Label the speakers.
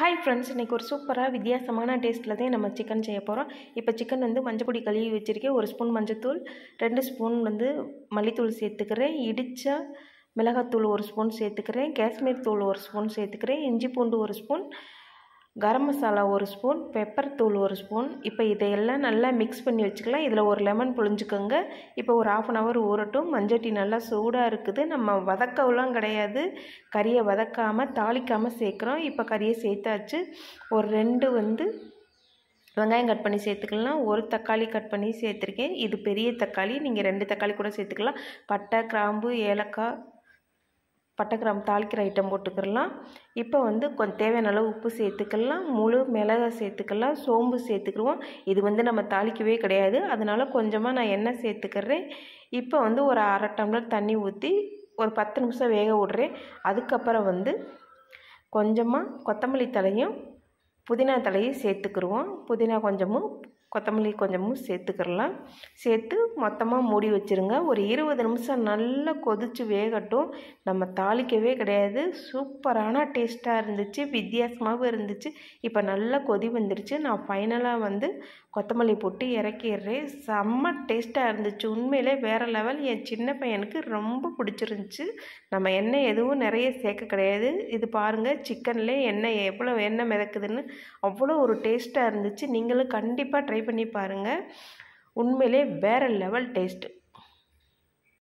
Speaker 1: hi friends இன்றைக்கி ஒரு சூப்பராக வித்தியாசமான டேஸ்ட்டில் தான் நம்ம சிக்கன் செய்ய போகிறோம் இப்போ சிக்கன் வந்து மஞ்சப்பொடி கழுவி வச்சுருக்கேன் ஒரு ஸ்பூன் மஞ்சத்தூள் ரெண்டு ஸ்பூன் வந்து மல்லித்தூள் சேர்த்துக்கிறேன் இடித்த மிளகாத்தூள் ஒரு ஸ்பூன் சேர்த்துக்கிறேன் காஷ்மீர் தூள் ஒரு ஸ்பூன் சேர்த்துக்கிறேன் இஞ்சி பூண்டு ஒரு ஸ்பூன் கரம் மசாலா ஒரு ஸ்பூன் பெப்பர் தூள் ஒரு ஸ்பூன் இப்போ இதையெல்லாம் நல்லா மிக்ஸ் பண்ணி வச்சுக்கலாம் இதில் ஒரு லெமன் புழிஞ்சுக்கோங்க இப்போ ஒரு ஆஃப் அன் ஹவர் ஊறட்டும் மஞ்சட்டி நல்லா சூடாக இருக்குது நம்ம வதக்கவெல்லாம் கிடையாது கறியை வதக்காமல் தாளிக்காமல் சேர்க்குறோம் இப்போ கறியை சேர்த்தாச்சு ஒரு ரெண்டு வந்து வெங்காயம் கட் பண்ணி சேர்த்துக்கலாம் ஒரு தக்காளி கட் பண்ணி சேர்த்துருக்கேன் இது பெரிய தக்காளி நீங்கள் ரெண்டு தக்காளி கூட சேர்த்துக்கலாம் பட்டை கிராம்பு ஏலக்காய் பட்டை கிராம்பு தாளிக்கிற ஐட்டம் போட்டுக்கிறலாம் இப்போ வந்து கொஞ்சம் தேவையான அளவு உப்பு சேர்த்துக்கலாம் முழு மிளகாய் சேர்த்துக்கலாம் சோம்பு சேர்த்துக்கிடுவோம் இது வந்து நம்ம தாளிக்கவே கிடையாது அதனால் கொஞ்சமாக நான் எண்ணெய் சேர்த்துக்கிறேன் இப்போ வந்து ஒரு அரை டம்ளர் தண்ணி ஊற்றி ஒரு பத்து நிமிஷம் வேக விட்றேன் அதுக்கப்புறம் வந்து கொஞ்சமாக கொத்தமல்லி தலையும் புதினா தலையை சேர்த்துக்கிடுவோம் புதினா கொஞ்சமும் கொத்தமல்லி கொஞ்சமும் சேர்த்துக்கிடலாம் சேர்த்து மொத்தமாக மூடி வச்சுருங்க ஒரு இருபது நிமிஷம் நல்லா கொதித்து வேகட்டும் நம்ம தாளிக்கவே கிடையாது சூப்பரான டேஸ்ட்டாக இருந்துச்சு வித்தியாசமாகவும் இருந்துச்சு இப்போ நல்லா கொதி வந்துருச்சு நான் ஃபைனலாக வந்து கொத்தமல்லி போட்டு இறக்கிடுறேன் செம்ம டேஸ்ட்டாக இருந்துச்சு உண்மையிலே வேறு லெவல் என் சின்ன பையனுக்கு ரொம்ப பிடிச்சிருந்துச்சு நம்ம எண்ணெய் எதுவும் நிறைய சேர்க்க கிடையாது இது பாருங்கள் சிக்கனில் எண்ணெய் எவ்வளோ எண்ணெய் மிதக்குதுன்னு அவ்வளோ ஒரு டேஸ்ட்டாக இருந்துச்சு நீங்களும் கண்டிப்பாக ட்ரை பண்ணி பாருங்கள் உண்மையிலே வேறு லெவல் டேஸ்ட்டு